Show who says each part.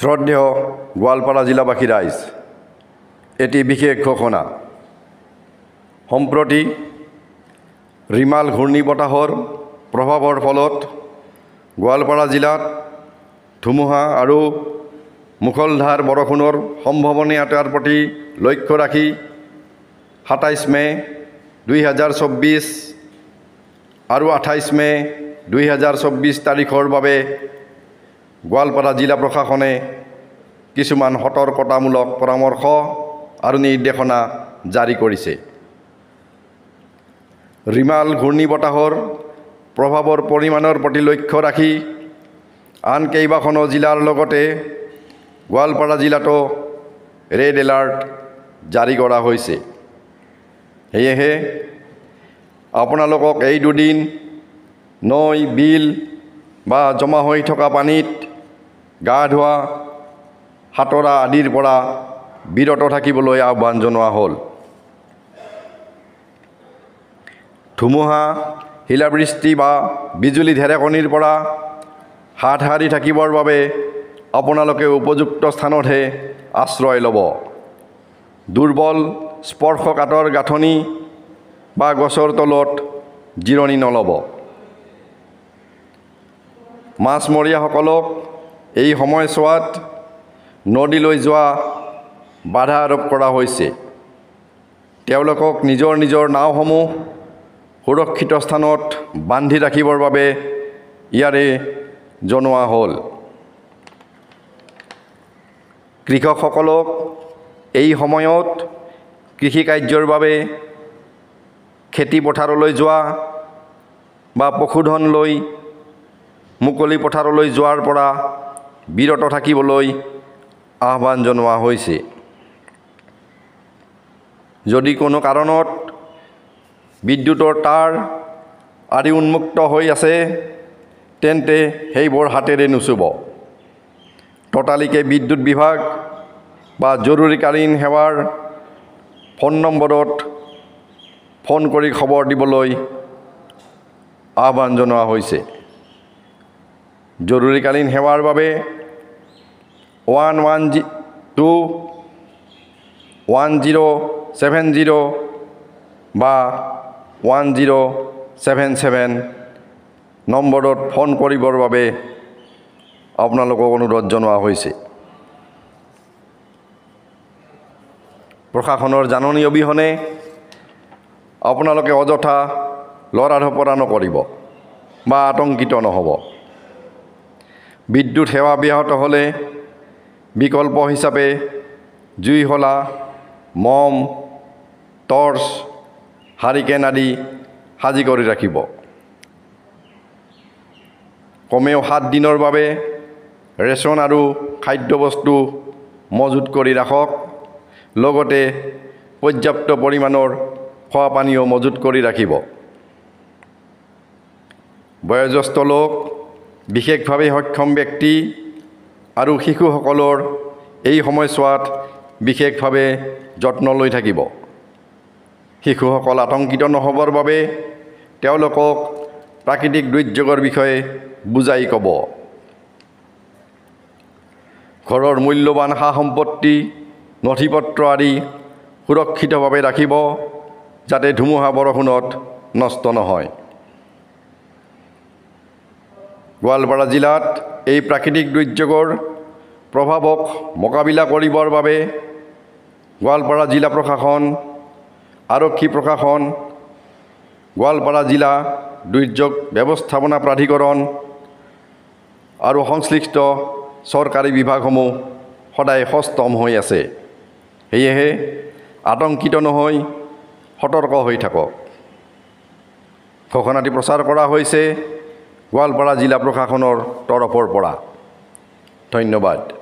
Speaker 1: শ্ৰদ্ধেয় গোৱালপাৰা জিলাবাসী ৰাইজ এটি বিশেষ ঘোষণা সম্প্ৰতি ৰিমাল ঘূৰ্ণী বতাহৰ প্ৰভাৱৰ ফলত গোৱালপাৰা জিলাত ধুমুহা আৰু মুখলধাৰ বৰষুণৰ সম্ভাৱনীয়তাৰ প্ৰতি লক্ষ্য ৰাখি সাতাইছ মে' দুই দুহেজাৰ চৌব্বিছ আৰু আঠাইছ মে' দুহেজাৰ চৌব্বিছ তাৰিখৰ বাবে গোৱালপাৰা জিলা প্ৰশাসনে কিছুমান সতৰ্কতামূলক পৰামৰ্শ আৰু নিৰ্দেশনা জাৰি কৰিছে ৰিমাল ঘূৰ্ণী বতাহৰ প্ৰভাৱৰ পৰিমাণৰ প্ৰতি লক্ষ্য ৰাখি আন কেইবাখনো জিলাৰ লগতে গোৱালপাৰা জিলাতো ৰেড এলাৰ্ট জাৰি কৰা হৈছে সেয়েহে আপোনালোকক এই দুদিন নৈ বিল বা জমা হৈ থকা পানীত গা ধোৱা সাঁতোৰা আদিৰ পৰা বিৰত থাকিবলৈ আহ্বান জনোৱা হ'ল ধুমুহা শিলাবৃষ্টি বা বিজুলী ঢেৰেকনিৰ পৰা হাত সাৰি থাকিবৰ বাবে আপোনালোকে উপযুক্ত স্থানতহে আশ্ৰয় ল'ব দুৰ্বল স্পৰ্শ স্পৰ্শকাতৰ গাঁথনি বা গছৰ তলত জিৰণি নল'ব মাছমৰীয়াসকলক এই সময়ছোৱাত নদীলৈ যোৱা বাধা আৰোপ কৰা হৈছে তেওঁলোকক নিজৰ নিজৰ নাওসমূহ সুৰক্ষিত স্থানত বান্ধি ৰাখিবৰ বাবে ইয়াৰে জনোৱা হ'ল কৃষকসকলক এই সময়ত কৃষিকাৰ্যৰ বাবে খেতি পথাৰলৈ যোৱা বা পশুধন লৈ মুকলি পথাৰলৈ যোৱাৰ পৰা বিৰত থাকিবলৈ আহ্বান জনোৱা হৈছে যদি কোনো কাৰণত বিদ্যুতৰ তাঁৰ আদি উন্মুক্ত হৈ আছে তেন্তে সেইবোৰ হাতেৰে নুচুব ততালিকে বিদ্যুৎ বিভাগ বা জৰুৰীকালীন সেৱাৰ ফোন নম্বৰত ফোন কৰি খবৰ দিবলৈ আহ্বান জনোৱা হৈছে জৰুৰীকালীন সেৱাৰ বাবে one one G two one zero' seven zero' বা ওৱান জিৰ' ছেভেন ছেভেন নম্বৰত ফোন কৰিবৰ বাবে আপোনালোকক অনুৰোধ জনোৱা হৈছে প্ৰশাসনৰ জাননী অবিহনে আপোনালোকে অযথা লৰা ধপৰা নকৰিব বা আতংকিত নহ'ব বিদ্যুৎ সেৱা ব্যাহত হ'লে বিকল্প হিচাপে জুইশলা মম টৰ্চ হাৰিকেন আদি সাজি কৰি ৰাখিব কমেও সাত দিনৰ বাবে ৰেচন আৰু খাদ্যবস্তু মজুত কৰি ৰাখক লগতে পৰ্যাপ্ত পৰিমাণৰ খোৱাপানীও মজুত কৰি ৰাখিব বয়োজ্যেষ্ঠ লোক বিশেষভাৱে সক্ষম ব্যক্তি আৰু শিশুসকলৰ এই সময়ছোৱাত বিশেষভাৱে যত্ন লৈ থাকিব শিশুসকল আতংকিত নহ'বৰ বাবে তেওঁলোকক প্ৰাকৃতিক দুৰ্যোগৰ বিষয়ে বুজাই ক'ব ঘৰৰ মূল্যৱান সা সম্পত্তি নথি পত্ৰ আদি সুৰক্ষিতভাৱে ৰাখিব যাতে ধুমুহা বৰষুণত নষ্ট নহয় গোৱালপাৰা জিলাত এই প্ৰাকৃতিক দুৰ্যোগৰ প্ৰভাৱক মোকাবিলা কৰিবৰ বাবে গোৱালপাৰা জিলা প্ৰশাসন আৰক্ষী প্ৰশাসন গোৱালপাৰা জিলা দুৰ্যোগ ব্যৱস্থাপনা প্ৰাধিকৰণ আৰু সংশ্লিষ্ট চৰকাৰী বিভাগসমূহ সদায় সষ্টম হৈ আছে সেয়েহে আতংকিত নহৈ সতৰ্ক হৈ থাকক ঘোষণাটি প্ৰচাৰ কৰা হৈছে গোৱালপাৰা জিলা প্ৰশাসনৰ তৰফৰ পৰা ধন্যবাদ